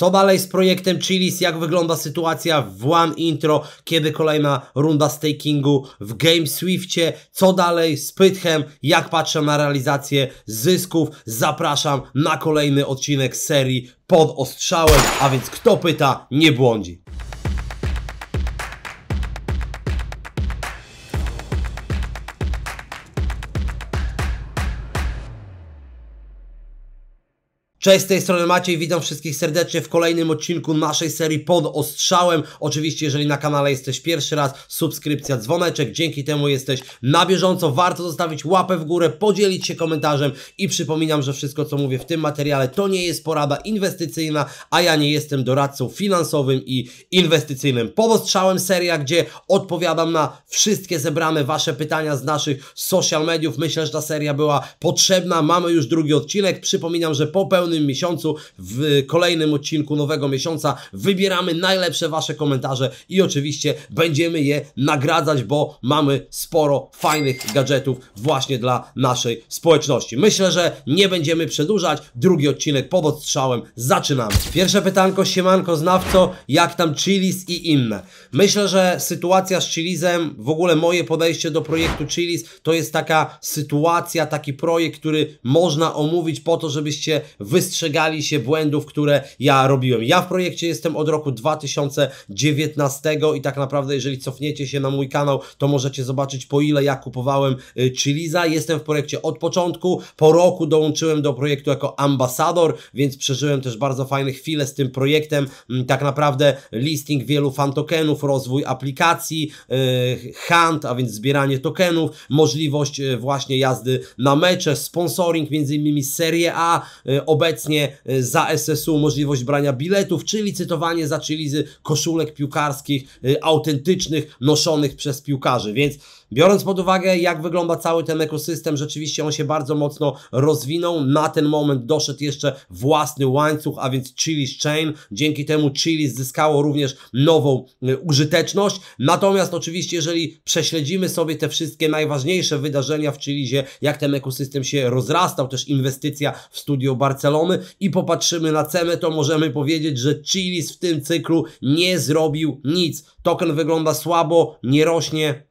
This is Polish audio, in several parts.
Co dalej z projektem Chilis? Jak wygląda sytuacja w One Intro? Kiedy kolejna runda stakingu w Game Swiftie? Co dalej z Pythem? Jak patrzę na realizację zysków? Zapraszam na kolejny odcinek serii pod ostrzałem, a więc kto pyta, nie błądzi. Cześć, z tej strony Maciej, witam wszystkich serdecznie w kolejnym odcinku naszej serii pod ostrzałem. Oczywiście, jeżeli na kanale jesteś pierwszy raz, subskrypcja, dzwoneczek, dzięki temu jesteś na bieżąco. Warto zostawić łapę w górę, podzielić się komentarzem i przypominam, że wszystko co mówię w tym materiale to nie jest porada inwestycyjna, a ja nie jestem doradcą finansowym i inwestycyjnym. Pod ostrzałem seria, gdzie odpowiadam na wszystkie zebrane Wasze pytania z naszych social mediów. Myślę, że ta seria była potrzebna. Mamy już drugi odcinek. Przypominam, że po pełnym miesiącu, w kolejnym odcinku nowego miesiąca. Wybieramy najlepsze Wasze komentarze i oczywiście będziemy je nagradzać, bo mamy sporo fajnych gadżetów właśnie dla naszej społeczności. Myślę, że nie będziemy przedłużać. Drugi odcinek pod odstrzałem. Zaczynamy. Pierwsze pytanko, siemanko, znawco, jak tam Chilis i inne. Myślę, że sytuacja z Chili'sem, w ogóle moje podejście do projektu Chilis, to jest taka sytuacja, taki projekt, który można omówić po to, żebyście wy wystrzegali się błędów, które ja robiłem. Ja w projekcie jestem od roku 2019 i tak naprawdę jeżeli cofniecie się na mój kanał, to możecie zobaczyć po ile ja kupowałem y, Chiliza. Jestem w projekcie od początku, po roku dołączyłem do projektu jako ambasador, więc przeżyłem też bardzo fajne chwile z tym projektem. Mm, tak naprawdę listing wielu fan tokenów, rozwój aplikacji, y, hunt, a więc zbieranie tokenów, możliwość y, właśnie jazdy na mecze, sponsoring między innymi Serie A, obecnie obecnie e, za SSU możliwość brania biletów, czy licytowanie za Chilizy koszulek piłkarskich, e, autentycznych, noszonych przez piłkarzy, więc Biorąc pod uwagę, jak wygląda cały ten ekosystem, rzeczywiście on się bardzo mocno rozwinął. Na ten moment doszedł jeszcze własny łańcuch, a więc Chili's Chain. Dzięki temu Chili's zyskało również nową y, użyteczność. Natomiast oczywiście, jeżeli prześledzimy sobie te wszystkie najważniejsze wydarzenia w Chilizie, jak ten ekosystem się rozrastał, też inwestycja w studio Barcelony i popatrzymy na cenę, to możemy powiedzieć, że Chili's w tym cyklu nie zrobił nic. Token wygląda słabo, nie rośnie,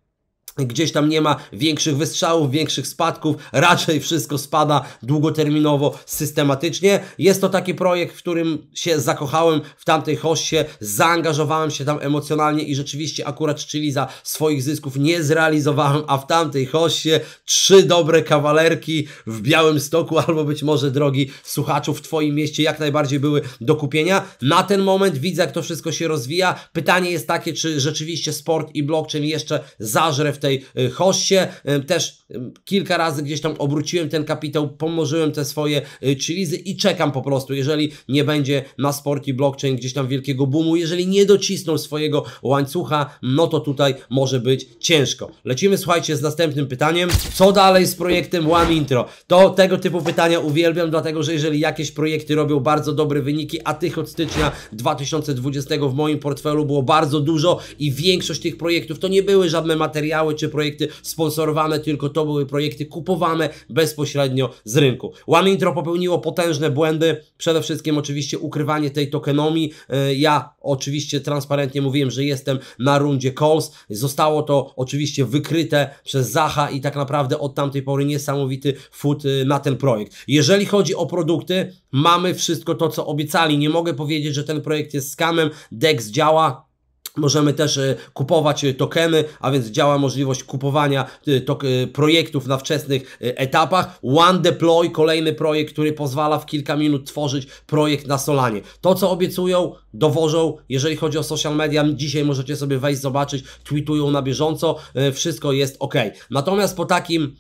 Gdzieś tam nie ma większych wystrzałów, większych spadków, raczej wszystko spada długoterminowo, systematycznie. Jest to taki projekt, w którym się zakochałem w tamtej hoście, zaangażowałem się tam emocjonalnie i rzeczywiście akurat czyli za swoich zysków nie zrealizowałem, a w tamtej hoście trzy dobre kawalerki w Białym Stoku albo być może drogi słuchaczu w Twoim mieście jak najbardziej były do kupienia. Na ten moment widzę, jak to wszystko się rozwija. Pytanie jest takie, czy rzeczywiście sport i blockchain jeszcze zażre w tej tej y, Hoście. Y, też y, kilka razy gdzieś tam obróciłem ten kapitał, pomnożyłem te swoje chilizy i czekam po prostu, jeżeli nie będzie na sporki blockchain gdzieś tam wielkiego boomu, jeżeli nie docisną swojego łańcucha, no to tutaj może być ciężko. Lecimy, słuchajcie, z następnym pytaniem. Co dalej z projektem One Intro? To tego typu pytania uwielbiam, dlatego że jeżeli jakieś projekty robią bardzo dobre wyniki, a tych od stycznia 2020 w moim portfelu było bardzo dużo i większość tych projektów to nie były żadne materiały, czy projekty sponsorowane, tylko to były projekty kupowane bezpośrednio z rynku. One Intro popełniło potężne błędy, przede wszystkim oczywiście ukrywanie tej tokenomii. E, ja oczywiście transparentnie mówiłem, że jestem na rundzie calls. Zostało to oczywiście wykryte przez Zacha i tak naprawdę od tamtej pory niesamowity fut e, na ten projekt. Jeżeli chodzi o produkty, mamy wszystko to, co obiecali. Nie mogę powiedzieć, że ten projekt jest skamem, DEX działa, Możemy też e, kupować e, tokeny, a więc działa możliwość kupowania e, projektów na wczesnych etapach. One Deploy, kolejny projekt, który pozwala w kilka minut tworzyć projekt na Solanie. To, co obiecują, dowożą. Jeżeli chodzi o social media, dzisiaj możecie sobie wejść, zobaczyć, tweetują na bieżąco, wszystko jest ok. Natomiast po takim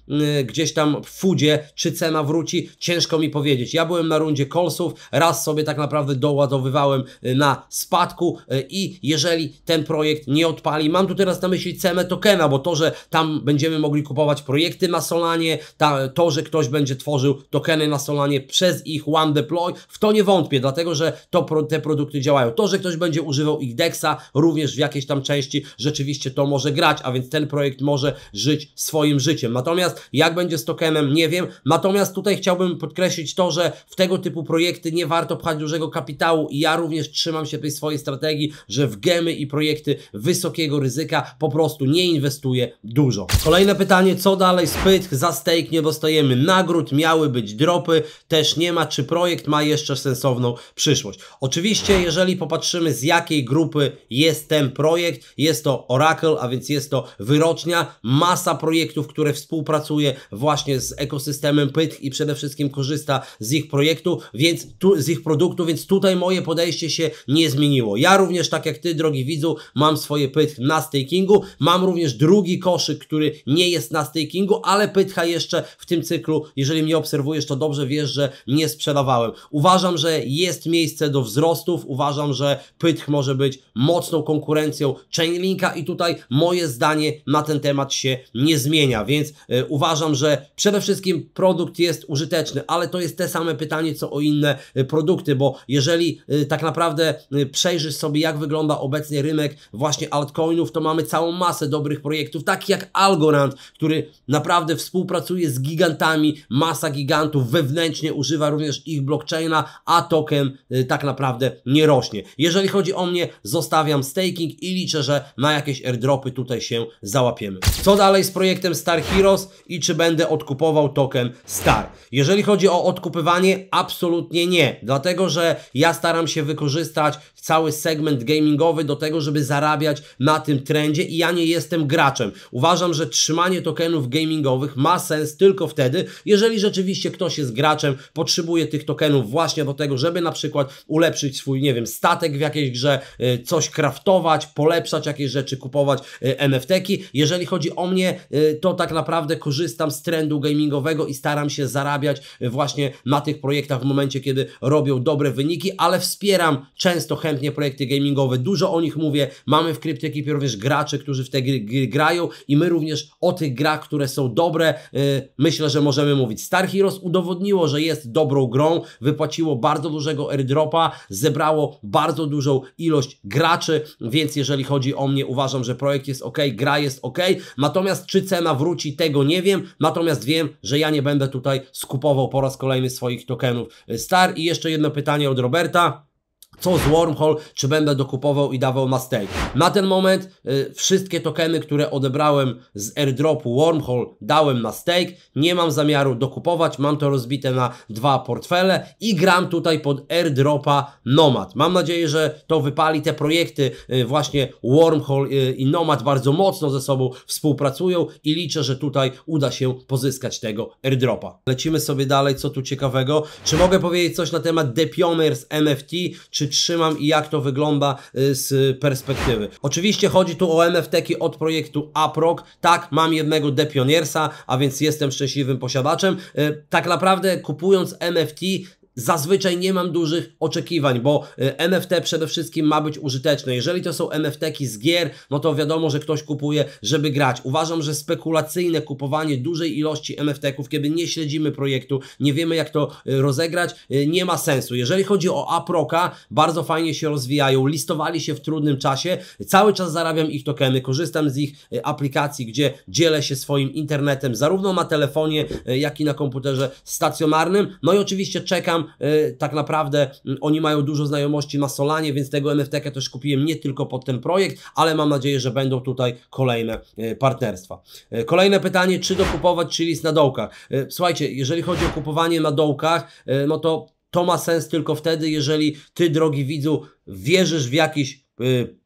gdzieś tam foodzie, czy cena wróci, ciężko mi powiedzieć. Ja byłem na rundzie kolsów, raz sobie tak naprawdę doładowywałem na spadku i jeżeli ten projekt nie odpali. Mam tu teraz na myśli cenę tokena, bo to, że tam będziemy mogli kupować projekty na Solanie, ta, to, że ktoś będzie tworzył tokeny na Solanie przez ich One Deploy, w to nie wątpię, dlatego że to, te produkty działają. To, że ktoś będzie używał ich DEXa również w jakiejś tam części, rzeczywiście to może grać, a więc ten projekt może żyć swoim życiem. Natomiast jak będzie z tokenem, nie wiem. Natomiast tutaj chciałbym podkreślić to, że w tego typu projekty nie warto pchać dużego kapitału i ja również trzymam się tej swojej strategii, że w gemy i projekty projekty wysokiego ryzyka po prostu nie inwestuje dużo. Kolejne pytanie, co dalej? Pyth? za stake nie dostajemy nagród, miały być dropy, też nie ma. Czy projekt ma jeszcze sensowną przyszłość? Oczywiście, jeżeli popatrzymy z jakiej grupy jest ten projekt, jest to Oracle, a więc jest to wyrocznia, masa projektów, które współpracuje właśnie z ekosystemem Pyth i przede wszystkim korzysta z ich projektu, więc tu, z ich produktu, więc tutaj moje podejście się nie zmieniło. Ja również, tak jak Ty, drogi widzu, miejscu mam swoje pytch na stakingu. Mam również drugi koszyk, który nie jest na stakingu, ale pytcha jeszcze w tym cyklu, jeżeli mnie obserwujesz, to dobrze wiesz, że nie sprzedawałem. Uważam, że jest miejsce do wzrostów, uważam, że pytch może być mocną konkurencją Chainlinka i tutaj moje zdanie na ten temat się nie zmienia, więc y, uważam, że przede wszystkim produkt jest użyteczny, ale to jest te same pytanie, co o inne y, produkty, bo jeżeli y, tak naprawdę przejrzysz sobie, jak wygląda obecnie rynek, rynek właśnie altcoinów, to mamy całą masę dobrych projektów, takich jak Algorand, który naprawdę współpracuje z gigantami, masa gigantów wewnętrznie używa również ich blockchaina, a token y, tak naprawdę nie rośnie. Jeżeli chodzi o mnie, zostawiam staking i liczę, że na jakieś airdropy tutaj się załapiemy. Co dalej z projektem Star Heroes i czy będę odkupował token Star? Jeżeli chodzi o odkupywanie, absolutnie nie, dlatego że ja staram się wykorzystać cały segment gamingowy do tego, żeby zarabiać na tym trendzie i ja nie jestem graczem. Uważam, że trzymanie tokenów gamingowych ma sens tylko wtedy, jeżeli rzeczywiście ktoś jest graczem, potrzebuje tych tokenów właśnie do tego, żeby na przykład ulepszyć swój, nie wiem, statek w jakiejś grze, y, coś kraftować, polepszać jakieś rzeczy, kupować y, NFT-ki. Jeżeli chodzi o mnie, y, to tak naprawdę korzystam z trendu gamingowego i staram się zarabiać właśnie na tych projektach w momencie, kiedy robią dobre wyniki, ale wspieram często chętnie chętnie projekty gamingowe, dużo o nich mówię, mamy w CryptoEkipie również graczy, którzy w te gry, gry, grają i my również o tych grach, które są dobre, yy, myślę, że możemy mówić. Star Heroes udowodniło, że jest dobrą grą, wypłaciło bardzo dużego airdropa, zebrało bardzo dużą ilość graczy, więc jeżeli chodzi o mnie, uważam, że projekt jest ok, gra jest ok, natomiast czy cena wróci, tego nie wiem, natomiast wiem, że ja nie będę tutaj skupował po raz kolejny swoich tokenów Star. I jeszcze jedno pytanie od Roberta co z Wormhole, czy będę dokupował i dawał na stake. Na ten moment y, wszystkie tokeny, które odebrałem z airdropu Wormhole dałem na stake, nie mam zamiaru dokupować, mam to rozbite na dwa portfele i gram tutaj pod airdropa Nomad. Mam nadzieję, że to wypali te projekty y, właśnie Wormhole y, i Nomad bardzo mocno ze sobą współpracują i liczę, że tutaj uda się pozyskać tego airdropa. Lecimy sobie dalej, co tu ciekawego. Czy mogę powiedzieć coś na temat Depioners NFT, czy trzymam i jak to wygląda y, z perspektywy. Oczywiście chodzi tu o mft od projektu APROC. Tak, mam jednego Depioniersa, a więc jestem szczęśliwym posiadaczem. Y, tak naprawdę kupując MFT Zazwyczaj nie mam dużych oczekiwań, bo y, NFT przede wszystkim ma być użyteczne. Jeżeli to są nft z gier, no to wiadomo, że ktoś kupuje, żeby grać. Uważam, że spekulacyjne kupowanie dużej ilości NFT-ków, kiedy nie śledzimy projektu, nie wiemy jak to y, rozegrać, y, nie ma sensu. Jeżeli chodzi o Aproka, bardzo fajnie się rozwijają, listowali się w trudnym czasie, cały czas zarabiam ich tokeny, korzystam z ich aplikacji, gdzie dzielę się swoim internetem, zarówno na telefonie, jak i na komputerze stacjonarnym. No i oczywiście czekam Y, tak naprawdę y, oni mają dużo znajomości na Solanie, więc tego NFT też kupiłem nie tylko pod ten projekt, ale mam nadzieję, że będą tutaj kolejne y, partnerstwa. Kolejne pytanie, czy dokupować chilis na dołkach? Słuchajcie, jeżeli chodzi o kupowanie na dołkach, no to to ma sens tylko wtedy, jeżeli ty, drogi widzu, wierzysz w jakiś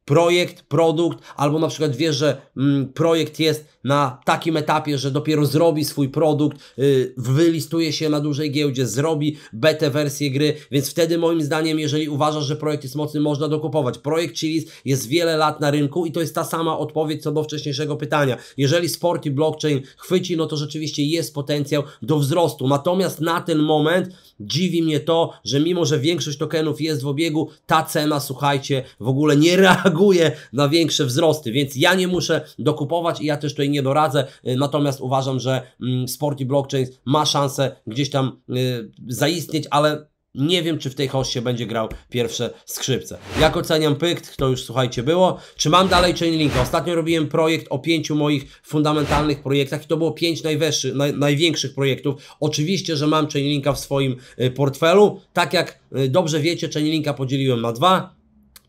projekt, produkt, albo na przykład wie, że mm, projekt jest na takim etapie, że dopiero zrobi swój produkt, yy, wylistuje się na dużej giełdzie, zrobi betę wersję gry, więc wtedy moim zdaniem, jeżeli uważasz, że projekt jest mocny, można dokupować. Projekt Chilis jest wiele lat na rynku i to jest ta sama odpowiedź co do wcześniejszego pytania. Jeżeli sport i blockchain chwyci, no to rzeczywiście jest potencjał do wzrostu. Natomiast na ten moment dziwi mnie to, że mimo, że większość tokenów jest w obiegu, ta cena, słuchajcie, w ogóle nie reaguje reaguje na większe wzrosty, więc ja nie muszę dokupować i ja też tutaj nie doradzę, y, natomiast uważam, że mm, Sporty Blockchain ma szansę gdzieś tam y, zaistnieć, ale nie wiem, czy w tej hoście będzie grał pierwsze skrzypce. Jak oceniam Pykt? To już słuchajcie było. Czy mam dalej Chainlinka? Ostatnio robiłem projekt o pięciu moich fundamentalnych projektach i to było pięć naj, największych projektów. Oczywiście, że mam Chainlinka w swoim y, portfelu. Tak jak dobrze wiecie, Chainlinka podzieliłem na dwa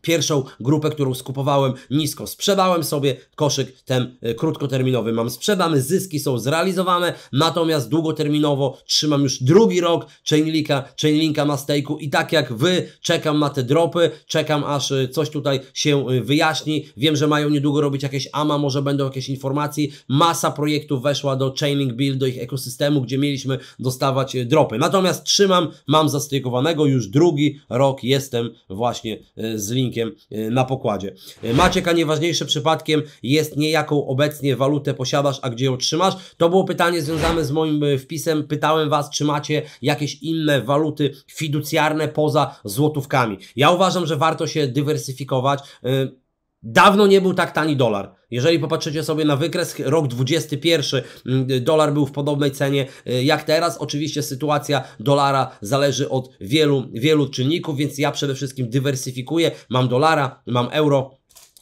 Pierwszą grupę, którą skupowałem nisko, sprzedałem sobie koszyk ten e, krótkoterminowy. Mam sprzedany, zyski są zrealizowane, natomiast długoterminowo trzymam już drugi rok Chainlinka, Chainlinka na stejku i tak jak Wy czekam na te dropy, czekam aż e, coś tutaj się e, wyjaśni. Wiem, że mają niedługo robić jakieś AMA, może będą jakieś informacji. Masa projektów weszła do Chainlink Build, do ich ekosystemu, gdzie mieliśmy dostawać dropy. Natomiast trzymam, mam zastejkowanego już drugi rok, jestem właśnie z linkiem zawodnikiem e, na pokładzie. E, Maciek, a nieważniejsze przypadkiem jest nie jaką obecnie walutę posiadasz, a gdzie ją trzymasz? To było pytanie związane z moim e, wpisem. Pytałem Was, czy macie jakieś inne waluty fiducjarne poza złotówkami. Ja uważam, że warto się dywersyfikować. Dawno nie był tak tani dolar. Jeżeli popatrzycie sobie na wykres, rok 21, mm, dolar był w podobnej cenie y, jak teraz. Oczywiście sytuacja dolara zależy od wielu, wielu czynników, więc ja przede wszystkim dywersyfikuję. Mam dolara, mam euro,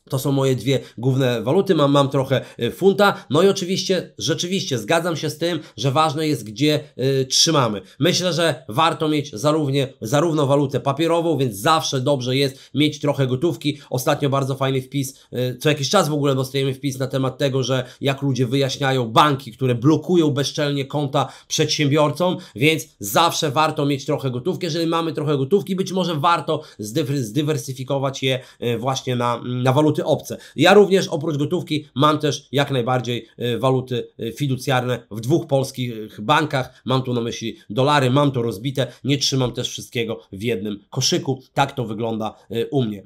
to są moje dwie główne waluty, mam, mam trochę y, funta. No i oczywiście, rzeczywiście zgadzam się z tym, że ważne jest, gdzie y, trzymamy. Myślę, że warto mieć zarówno, zarówno walutę papierową, więc zawsze dobrze jest mieć trochę gotówki. Ostatnio bardzo fajny wpis, y, co jakiś czas w ogóle dostajemy wpis na temat tego, że jak ludzie wyjaśniają banki, które blokują bezczelnie konta przedsiębiorcom, więc zawsze warto mieć trochę gotówki. Jeżeli mamy trochę gotówki, być może warto zdywersyfikować je y, właśnie na, na walutę waluty obce. Ja również oprócz gotówki mam też jak najbardziej y, waluty y, fiducjarne w dwóch polskich bankach. Mam tu na myśli dolary, mam to rozbite, nie trzymam też wszystkiego w jednym koszyku. Tak to wygląda y, u mnie.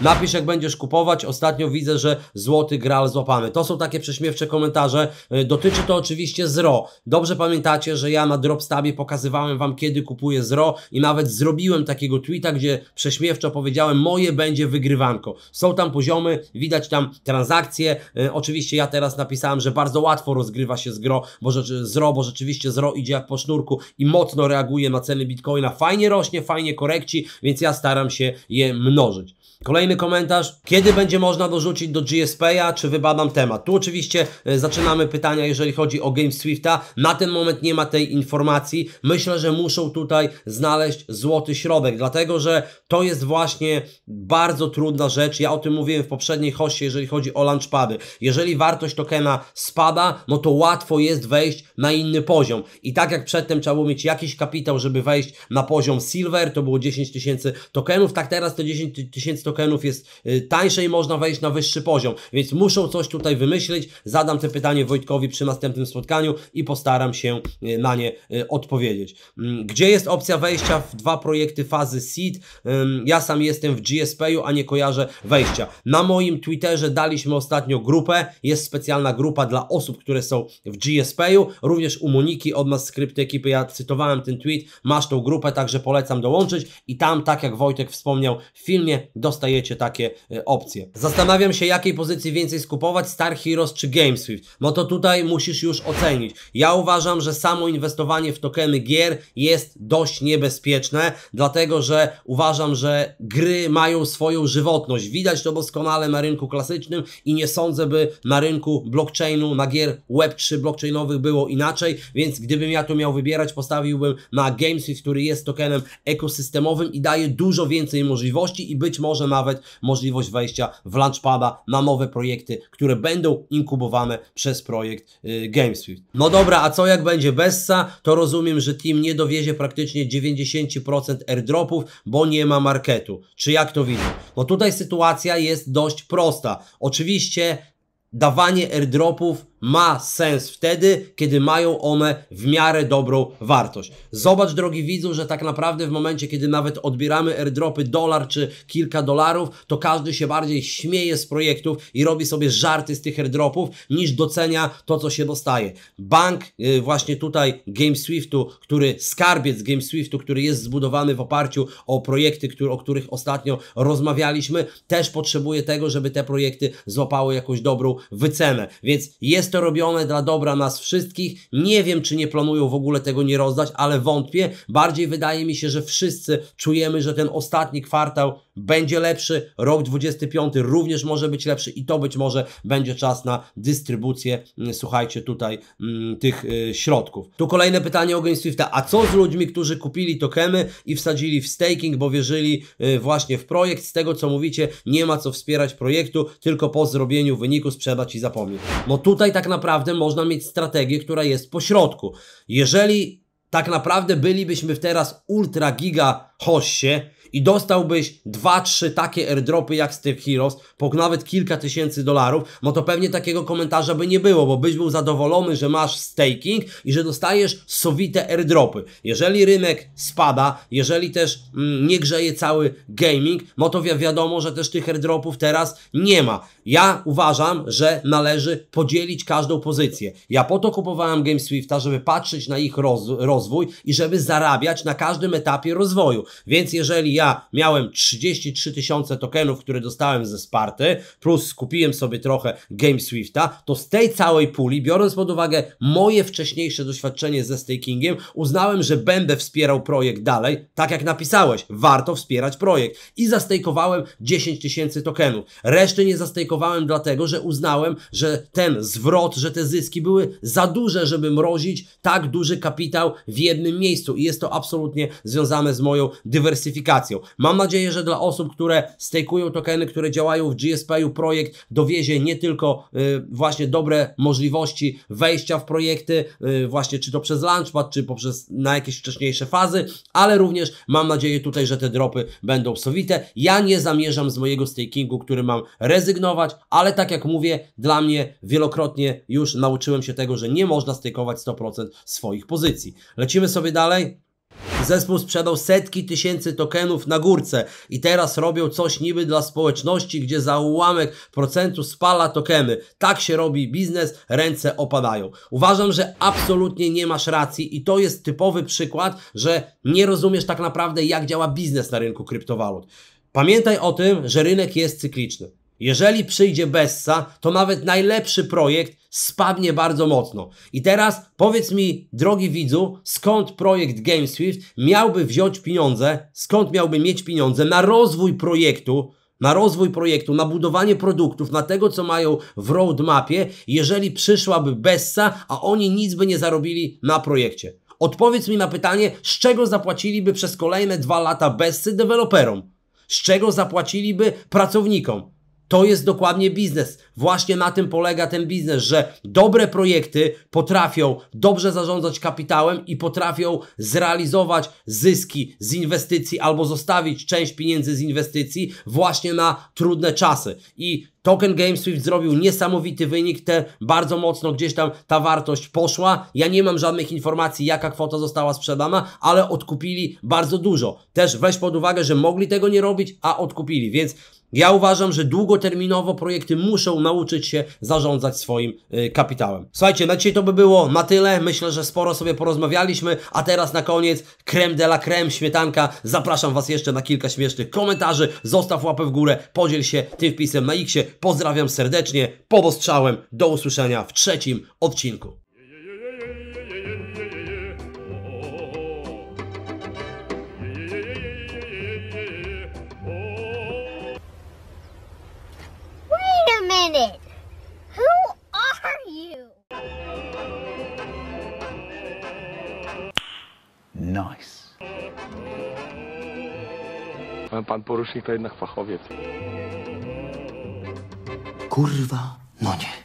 Napisz jak będziesz kupować. Ostatnio widzę, że złoty gral złapany. To są takie prześmiewcze komentarze. Dotyczy to oczywiście ZRO. Dobrze pamiętacie, że ja na Dropstabie pokazywałem Wam kiedy kupuję ZRO i nawet zrobiłem takiego tweeta, gdzie prześmiewczo powiedziałem moje będzie wygrywanko. Są tam poziomy, widać tam transakcje. E, oczywiście ja teraz napisałem, że bardzo łatwo rozgrywa się z gro, bo rzeczy, zro, bo rzeczywiście zro idzie jak po sznurku i mocno reaguje na ceny bitcoina. Fajnie rośnie, fajnie korekci, więc ja staram się je mnożyć. Kolejny komentarz. Kiedy będzie można dorzucić do GSP'a, czy wybadam temat? Tu oczywiście e, zaczynamy pytania, jeżeli chodzi o Game Swifta. Na ten moment nie ma tej informacji. Myślę, że muszą tutaj znaleźć złoty środek, dlatego że to jest właśnie bardzo trudna rzecz. Ja o tym mówiłem w poprzedniej hoście, jeżeli chodzi o launchpady. Jeżeli wartość tokena spada, no to łatwo jest wejść na inny poziom. I tak jak przedtem trzeba było mieć jakiś kapitał, żeby wejść na poziom silver, to było 10 tysięcy tokenów, tak teraz te 10 tysięcy tokenów tokenów jest y, tańsze i można wejść na wyższy poziom, więc muszą coś tutaj wymyślić. Zadam te pytanie Wojtkowi przy następnym spotkaniu i postaram się y, na nie y, odpowiedzieć. Mm, gdzie jest opcja wejścia w dwa projekty fazy seed? Ja sam jestem w GSP-u, a nie kojarzę wejścia. Na moim Twitterze daliśmy ostatnio grupę, jest specjalna grupa dla osób, które są w GSP-u, również u Moniki od nas skrypty ekipy, ja cytowałem ten tweet, masz tą grupę, także polecam dołączyć i tam, tak jak Wojtek wspomniał w filmie, dostajesz dostajecie takie e, opcje. Zastanawiam się, jakiej pozycji więcej skupować, Star Heroes czy GameSwift. No to tutaj musisz już ocenić. Ja uważam, że samo inwestowanie w tokeny gier jest dość niebezpieczne, dlatego że uważam, że gry mają swoją żywotność. Widać to doskonale na rynku klasycznym i nie sądzę, by na rynku blockchainu, na gier Web3 blockchainowych było inaczej, więc gdybym ja to miał wybierać, postawiłbym na GameSwift, który jest tokenem ekosystemowym i daje dużo więcej możliwości i być może nawet możliwość wejścia w Launchpada na nowe projekty, które będą inkubowane przez projekt y, GameSwift. No dobra, a co jak będzie Bessa? To rozumiem, że team nie dowiezie praktycznie 90% airdropów, bo nie ma marketu. Czy jak to widzę? No tutaj sytuacja jest dość prosta. Oczywiście dawanie airdropów ma sens wtedy, kiedy mają one w miarę dobrą wartość. Zobacz, drogi widzu, że tak naprawdę w momencie, kiedy nawet odbieramy airdropy dolar czy kilka dolarów, to każdy się bardziej śmieje z projektów i robi sobie żarty z tych airdropów, niż docenia to, co się dostaje. Bank y, właśnie tutaj GameSwiftu, który skarbiec GameSwiftu, który jest zbudowany w oparciu o projekty, który, o których ostatnio rozmawialiśmy, też potrzebuje tego, żeby te projekty złapały jakąś dobrą wycenę. Więc jest jest to robione dla dobra nas wszystkich. Nie wiem, czy nie planują w ogóle tego nie rozdać, ale wątpię. Bardziej wydaje mi się, że wszyscy czujemy, że ten ostatni kwartał będzie lepszy. Rok 25 również może być lepszy i to być może będzie czas na dystrybucję, mm, słuchajcie, tutaj mm, tych y, środków. Tu kolejne pytanie o GameSwifta. A co z ludźmi, którzy kupili tokeny i wsadzili w staking, bo wierzyli y, właśnie w projekt? Z tego, co mówicie, nie ma co wspierać projektu, tylko po zrobieniu wyniku sprzedać i zapomnieć. No tutaj tak naprawdę można mieć strategię, która jest po środku. Jeżeli tak naprawdę bylibyśmy teraz ultra giga hoście, i dostałbyś 2-3 takie airdropy jak z tych Heroes, po nawet kilka tysięcy dolarów, no to pewnie takiego komentarza by nie było, bo byś był zadowolony, że masz staking i że dostajesz sowite airdropy. Jeżeli rynek spada, jeżeli też mm, nie grzeje cały gaming, no to wi wiadomo, że też tych airdropów teraz nie ma. Ja uważam, że należy podzielić każdą pozycję. Ja po to kupowałem GameSwifta, żeby patrzeć na ich roz rozwój i żeby zarabiać na każdym etapie rozwoju. Więc jeżeli ja miałem 33 tysiące tokenów, które dostałem ze Sparty, plus kupiłem sobie trochę Game Swifta, to z tej całej puli, biorąc pod uwagę moje wcześniejsze doświadczenie ze stakingiem, uznałem, że będę wspierał projekt dalej, tak jak napisałeś, warto wspierać projekt. I zastejkowałem 10 tysięcy tokenów. Reszty nie zastejkowałem dlatego, że uznałem, że ten zwrot, że te zyski były za duże, żeby mrozić tak duży kapitał w jednym miejscu i jest to absolutnie związane z moją dywersyfikacją aplikacją. Mam nadzieję, że dla osób, które stakeują tokeny, które działają w GSPU projekt dowiezie nie tylko y, właśnie dobre możliwości wejścia w projekty, y, właśnie czy to przez Launchpad, czy poprzez na jakieś wcześniejsze fazy, ale również mam nadzieję tutaj, że te dropy będą sowite. Ja nie zamierzam z mojego stakingu, który mam rezygnować, ale tak jak mówię, dla mnie wielokrotnie już nauczyłem się tego, że nie można stakeować 100% swoich pozycji. Lecimy sobie dalej. Zespół sprzedał setki tysięcy tokenów na górce i teraz robią coś niby dla społeczności, gdzie za ułamek procentu spala tokeny. Tak się robi biznes, ręce opadają. Uważam, że absolutnie nie masz racji i to jest typowy przykład, że nie rozumiesz tak naprawdę jak działa biznes na rynku kryptowalut. Pamiętaj o tym, że rynek jest cykliczny. Jeżeli przyjdzie Bessa, to nawet najlepszy projekt spadnie bardzo mocno. I teraz powiedz mi, drogi widzu, skąd projekt GameSwift miałby wziąć pieniądze, skąd miałby mieć pieniądze na rozwój projektu, na rozwój projektu, na budowanie produktów, na tego, co mają w roadmapie, jeżeli przyszłaby Bessa, a oni nic by nie zarobili na projekcie. Odpowiedz mi na pytanie, z czego zapłaciliby przez kolejne dwa lata Bessy deweloperom? Z czego zapłaciliby pracownikom? To jest dokładnie biznes. Właśnie na tym polega ten biznes, że dobre projekty potrafią dobrze zarządzać kapitałem i potrafią zrealizować zyski z inwestycji albo zostawić część pieniędzy z inwestycji właśnie na trudne czasy. I Token GameSwift zrobił niesamowity wynik, te bardzo mocno gdzieś tam ta wartość poszła. Ja nie mam żadnych informacji, jaka kwota została sprzedana, ale odkupili bardzo dużo. Też weź pod uwagę, że mogli tego nie robić, a odkupili, więc ja uważam, że długoterminowo projekty muszą nauczyć się zarządzać swoim y, kapitałem. Słuchajcie, na dzisiaj to by było na tyle. Myślę, że sporo sobie porozmawialiśmy, a teraz na koniec creme de la creme, śmietanka. Zapraszam Was jeszcze na kilka śmiesznych komentarzy. Zostaw łapę w górę, podziel się tym wpisem na X, Pozdrawiam serdecznie, powostrzałem, do usłyszenia w trzecim odcinku. Wait a minute, Nice. Pan porusznik to jednak fachowiec kurwa, no nie.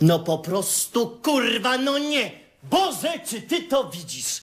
No po prostu kurwa, no nie! Boże, czy ty to widzisz?